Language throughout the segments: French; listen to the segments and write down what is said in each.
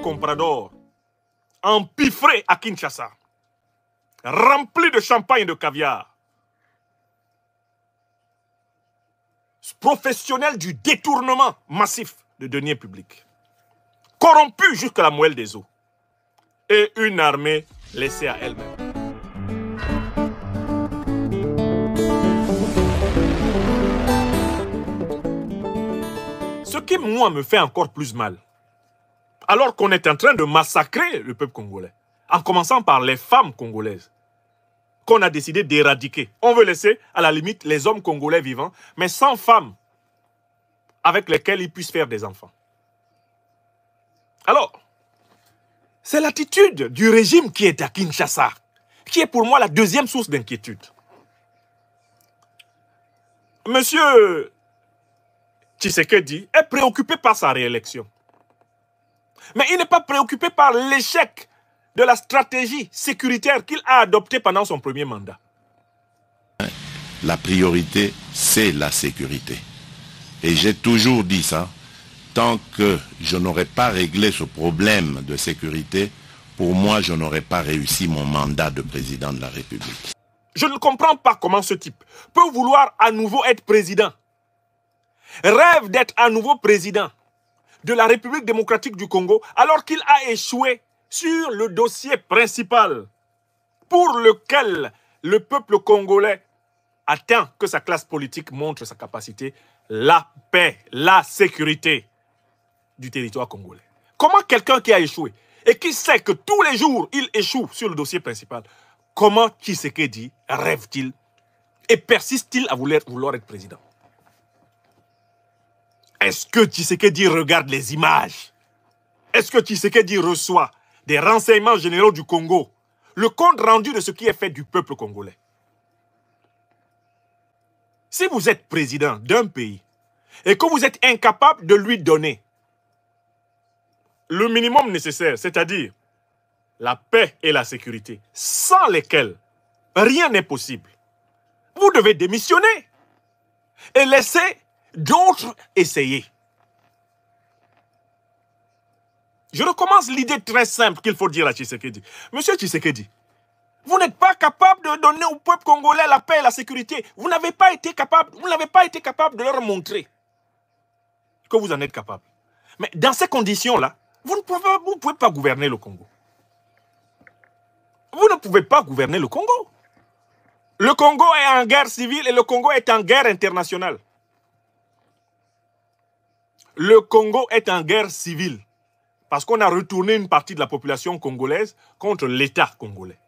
Comprador, empiffré à Kinshasa, rempli de champagne et de caviar, professionnel du détournement massif de deniers publics, corrompu jusqu'à la moelle des os, et une armée laissée à elle-même. Ce qui, moi, me fait encore plus mal, alors qu'on est en train de massacrer le peuple congolais, en commençant par les femmes congolaises, qu'on a décidé d'éradiquer. On veut laisser, à la limite, les hommes congolais vivants, mais sans femmes avec lesquelles ils puissent faire des enfants. Alors, c'est l'attitude du régime qui est à Kinshasa, qui est pour moi la deuxième source d'inquiétude. Monsieur Tshisekedi est préoccupé par sa réélection. Mais il n'est pas préoccupé par l'échec de la stratégie sécuritaire qu'il a adoptée pendant son premier mandat. La priorité, c'est la sécurité. Et j'ai toujours dit ça, tant que je n'aurais pas réglé ce problème de sécurité, pour moi, je n'aurais pas réussi mon mandat de président de la République. Je ne comprends pas comment ce type peut vouloir à nouveau être président, rêve d'être à nouveau président, de la République démocratique du Congo alors qu'il a échoué sur le dossier principal pour lequel le peuple congolais attend que sa classe politique montre sa capacité, la paix, la sécurité du territoire congolais. Comment quelqu'un qui a échoué et qui sait que tous les jours il échoue sur le dossier principal, comment dit, rêve-t-il et persiste-t-il à vouloir, vouloir être président est-ce que dit regarde les images Est-ce que Tshisekedi reçoit des renseignements généraux du Congo Le compte rendu de ce qui est fait du peuple congolais Si vous êtes président d'un pays et que vous êtes incapable de lui donner le minimum nécessaire, c'est-à-dire la paix et la sécurité, sans lesquelles rien n'est possible, vous devez démissionner et laisser d'autres essayer. Je recommence l'idée très simple qu'il faut dire à Tshisekedi. Monsieur Tshisekedi, vous n'êtes pas capable de donner au peuple congolais la paix et la sécurité. Vous n'avez pas été capable, vous n'avez pas été capable de leur montrer que vous en êtes capable. Mais dans ces conditions-là, vous ne pouvez pas gouverner le Congo. Vous ne pouvez pas gouverner le Congo. Le Congo est en guerre civile et le Congo est en guerre internationale le Congo est en guerre civile parce qu'on a retourné une partie de la population congolaise contre l'État congolais,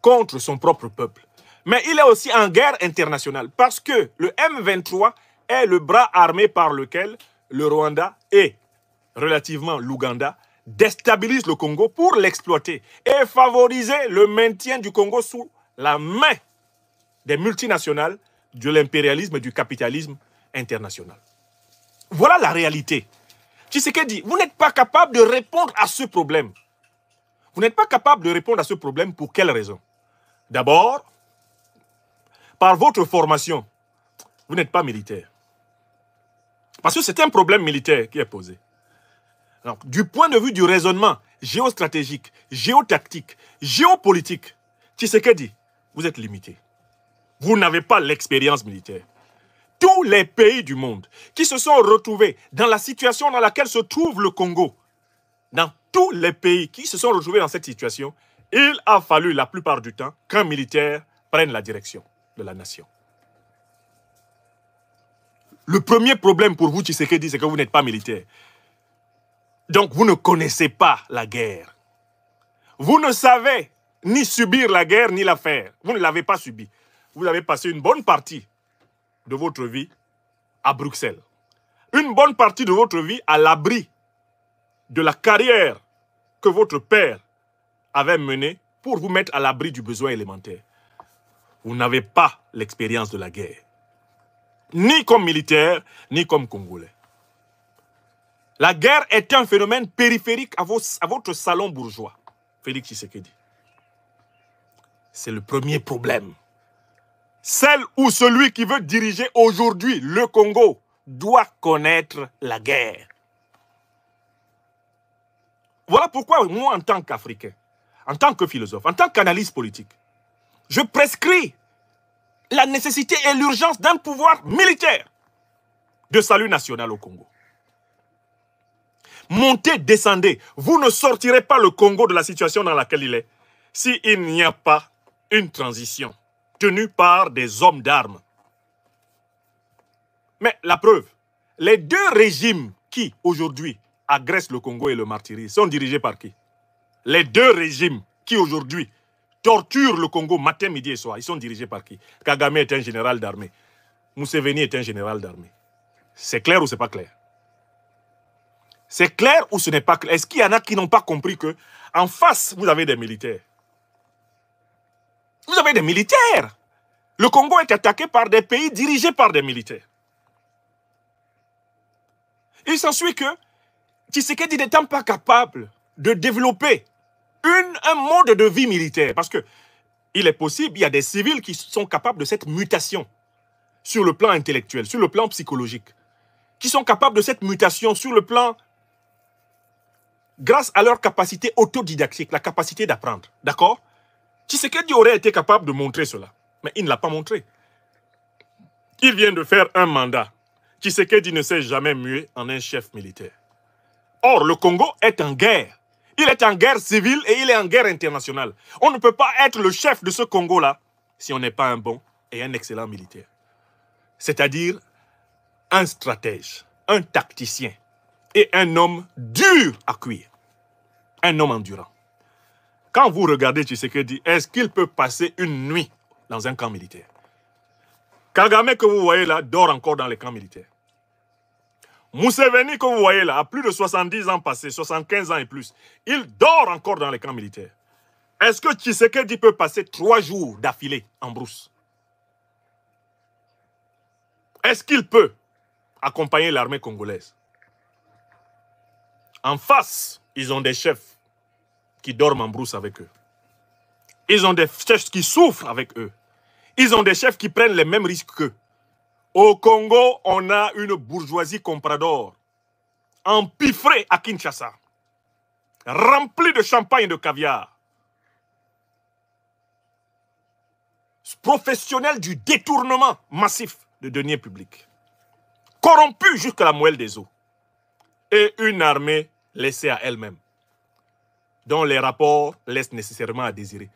contre son propre peuple. Mais il est aussi en guerre internationale parce que le M23 est le bras armé par lequel le Rwanda et relativement l'Ouganda déstabilisent le Congo pour l'exploiter et favoriser le maintien du Congo sous la main des multinationales, de l'impérialisme et du capitalisme international. Voilà la réalité. Tshisekedi dit, vous n'êtes pas capable de répondre à ce problème. Vous n'êtes pas capable de répondre à ce problème pour quelle raison D'abord, par votre formation, vous n'êtes pas militaire. Parce que c'est un problème militaire qui est posé. du point de vue du raisonnement géostratégique, géotactique, géopolitique, sais dit, vous êtes limité. Vous n'avez pas l'expérience militaire tous les pays du monde qui se sont retrouvés dans la situation dans laquelle se trouve le Congo, dans tous les pays qui se sont retrouvés dans cette situation, il a fallu la plupart du temps qu'un militaire prenne la direction de la nation. Le premier problème pour vous, Tshisekedi, c'est que vous n'êtes pas militaire. Donc, vous ne connaissez pas la guerre. Vous ne savez ni subir la guerre, ni la faire. Vous ne l'avez pas subie. Vous avez passé une bonne partie de votre vie à Bruxelles. Une bonne partie de votre vie à l'abri de la carrière que votre père avait menée pour vous mettre à l'abri du besoin élémentaire. Vous n'avez pas l'expérience de la guerre, ni comme militaire, ni comme congolais. La guerre est un phénomène périphérique à, à votre salon bourgeois, Félix Tshisekedi. C'est le premier problème. Celle ou celui qui veut diriger aujourd'hui le Congo doit connaître la guerre. Voilà pourquoi moi, en tant qu'Africain, en tant que philosophe, en tant qu'analyste politique, je prescris la nécessité et l'urgence d'un pouvoir militaire de salut national au Congo. Montez, descendez. Vous ne sortirez pas le Congo de la situation dans laquelle il est s'il n'y a pas une transition tenus par des hommes d'armes. Mais la preuve, les deux régimes qui, aujourd'hui, agressent le Congo et le martyrisent, sont dirigés par qui Les deux régimes qui, aujourd'hui, torturent le Congo matin, midi et soir, ils sont dirigés par qui Kagame est un général d'armée. Museveni est un général d'armée. C'est clair ou c'est pas clair C'est clair ou ce n'est pas clair Est-ce qu'il y en a qui n'ont pas compris que en face, vous avez des militaires vous avez des militaires. Le Congo est attaqué par des pays dirigés par des militaires. Il s'ensuit que Tshisekedi n'étant pas capable de développer un mode de vie militaire, parce que il est possible, il y a des civils qui sont capables de cette mutation sur le plan intellectuel, sur le plan psychologique, qui sont capables de cette mutation sur le plan grâce à leur capacité autodidactique, la capacité d'apprendre, d'accord Tshisekedi aurait été capable de montrer cela, mais il ne l'a pas montré. Il vient de faire un mandat. Tshisekedi ne s'est jamais mué en un chef militaire. Or, le Congo est en guerre. Il est en guerre civile et il est en guerre internationale. On ne peut pas être le chef de ce Congo-là si on n'est pas un bon et un excellent militaire. C'est-à-dire un stratège, un tacticien et un homme dur à cuire. Un homme endurant. Quand vous regardez Tshisekedi, est-ce qu'il peut passer une nuit dans un camp militaire Kagame que vous voyez là dort encore dans les camps militaires. Mousseveni que vous voyez là, a plus de 70 ans passés, 75 ans et plus, il dort encore dans les camps militaires. Est-ce que Tshisekedi peut passer trois jours d'affilée en brousse Est-ce qu'il peut accompagner l'armée congolaise En face, ils ont des chefs qui dorment en brousse avec eux. Ils ont des chefs qui souffrent avec eux. Ils ont des chefs qui prennent les mêmes risques qu'eux. Au Congo, on a une bourgeoisie comprador, empiffrée à Kinshasa, remplie de champagne et de caviar, professionnelle du détournement massif de deniers publics, corrompue jusqu'à la moelle des eaux, et une armée laissée à elle-même dont les rapports laissent nécessairement à désirer.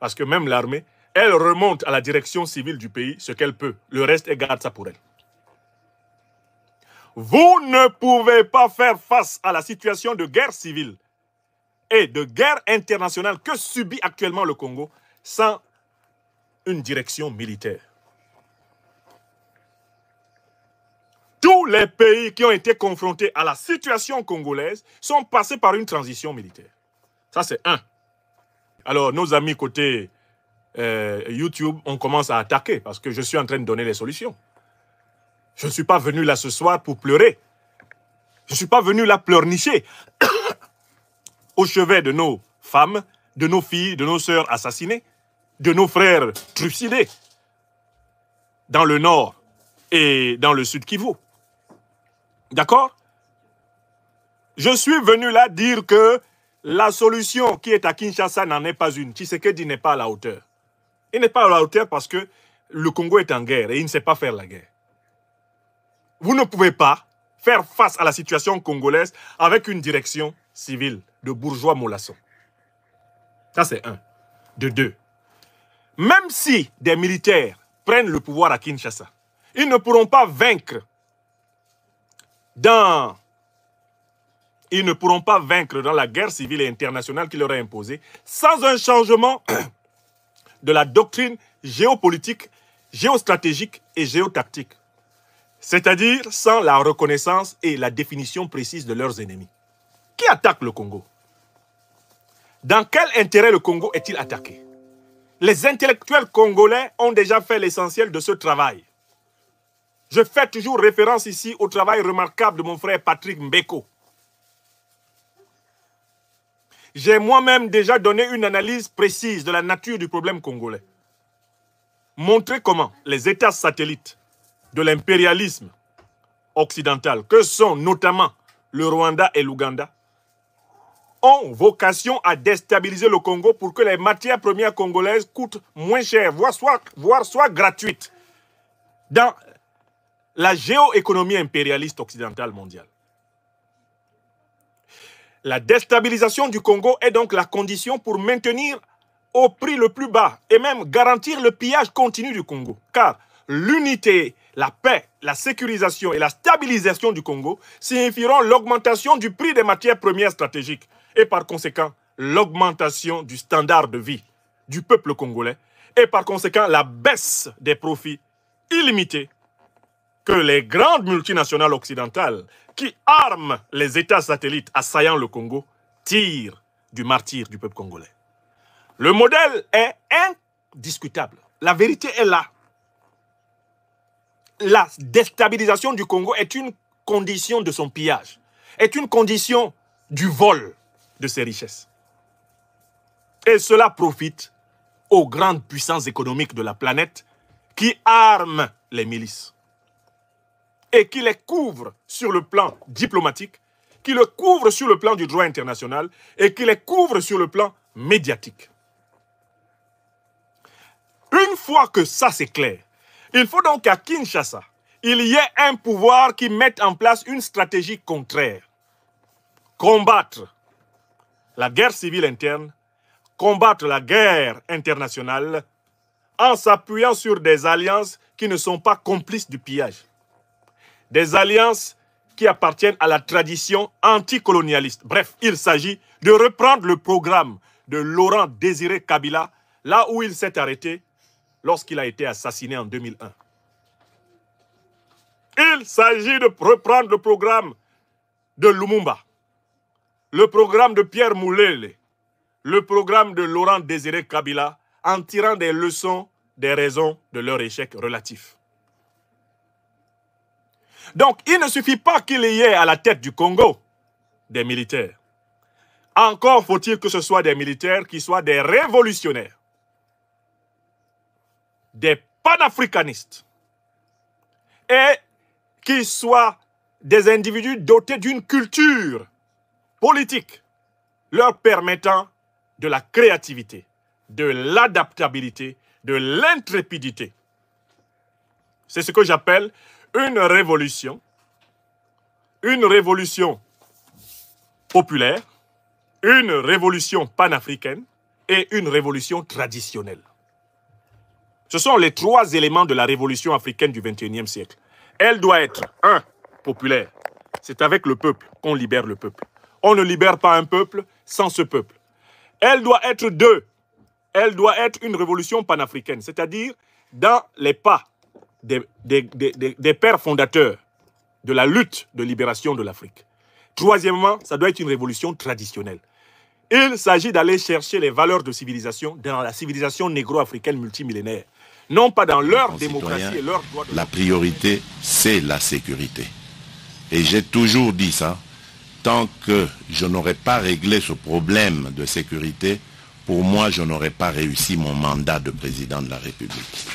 Parce que même l'armée, elle remonte à la direction civile du pays ce qu'elle peut. Le reste, elle garde ça pour elle. Vous ne pouvez pas faire face à la situation de guerre civile et de guerre internationale que subit actuellement le Congo sans une direction militaire. Tous les pays qui ont été confrontés à la situation congolaise sont passés par une transition militaire. Ça, c'est un. Alors, nos amis côté euh, YouTube, on commence à attaquer parce que je suis en train de donner les solutions. Je ne suis pas venu là ce soir pour pleurer. Je ne suis pas venu là pleurnicher au chevet de nos femmes, de nos filles, de nos sœurs assassinées, de nos frères trucidés dans le nord et dans le sud Kivu. D'accord Je suis venu là dire que la solution qui est à Kinshasa n'en est pas une. Tshisekedi n'est pas à la hauteur. Il n'est pas à la hauteur parce que le Congo est en guerre et il ne sait pas faire la guerre. Vous ne pouvez pas faire face à la situation congolaise avec une direction civile de bourgeois molassons. Ça, c'est un. De deux, même si des militaires prennent le pouvoir à Kinshasa, ils ne pourront pas vaincre dans ils ne pourront pas vaincre dans la guerre civile et internationale qui leur est imposée sans un changement de la doctrine géopolitique, géostratégique et géotactique, c'est-à-dire sans la reconnaissance et la définition précise de leurs ennemis. Qui attaque le Congo Dans quel intérêt le Congo est-il attaqué Les intellectuels congolais ont déjà fait l'essentiel de ce travail. Je fais toujours référence ici au travail remarquable de mon frère Patrick Mbeko, j'ai moi-même déjà donné une analyse précise de la nature du problème congolais. Montrer comment les États satellites de l'impérialisme occidental, que sont notamment le Rwanda et l'Ouganda, ont vocation à déstabiliser le Congo pour que les matières premières congolaises coûtent moins cher, voire soit voire soit gratuites dans la géoéconomie impérialiste occidentale mondiale. La déstabilisation du Congo est donc la condition pour maintenir au prix le plus bas et même garantir le pillage continu du Congo. Car l'unité, la paix, la sécurisation et la stabilisation du Congo signifieront l'augmentation du prix des matières premières stratégiques et par conséquent l'augmentation du standard de vie du peuple congolais et par conséquent la baisse des profits illimités que les grandes multinationales occidentales qui arment les États satellites assaillant le Congo tirent du martyr du peuple congolais. Le modèle est indiscutable. La vérité est là. La déstabilisation du Congo est une condition de son pillage, est une condition du vol de ses richesses. Et cela profite aux grandes puissances économiques de la planète qui arment les milices et qui les couvre sur le plan diplomatique, qui le couvre sur le plan du droit international et qui les couvre sur le plan médiatique. Une fois que ça c'est clair, il faut donc qu'à Kinshasa, il y ait un pouvoir qui mette en place une stratégie contraire. Combattre la guerre civile interne, combattre la guerre internationale en s'appuyant sur des alliances qui ne sont pas complices du pillage des alliances qui appartiennent à la tradition anticolonialiste. Bref, il s'agit de reprendre le programme de Laurent Désiré Kabila, là où il s'est arrêté lorsqu'il a été assassiné en 2001. Il s'agit de reprendre le programme de Lumumba, le programme de Pierre Moulele, le programme de Laurent Désiré Kabila, en tirant des leçons des raisons de leur échec relatif. Donc, il ne suffit pas qu'il y ait à la tête du Congo des militaires. Encore faut-il que ce soit des militaires qui soient des révolutionnaires, des panafricanistes, et qui soient des individus dotés d'une culture politique leur permettant de la créativité, de l'adaptabilité, de l'intrépidité. C'est ce que j'appelle une révolution, une révolution populaire, une révolution panafricaine et une révolution traditionnelle. Ce sont les trois éléments de la révolution africaine du XXIe siècle. Elle doit être, un, populaire. C'est avec le peuple qu'on libère le peuple. On ne libère pas un peuple sans ce peuple. Elle doit être, deux, elle doit être une révolution panafricaine, c'est-à-dire dans les pas des, pères fondateurs de la lutte de libération de l'Afrique. Troisièmement, ça doit être une révolution traditionnelle. Il s'agit d'aller chercher les valeurs de civilisation dans la civilisation négro-africaine multimillénaire, non pas dans leur démocratie et leur droit de... La priorité, c'est la sécurité. Et j'ai toujours dit ça, tant que je n'aurais pas réglé ce problème de sécurité, pour moi, je n'aurais pas réussi mon mandat de président de la République.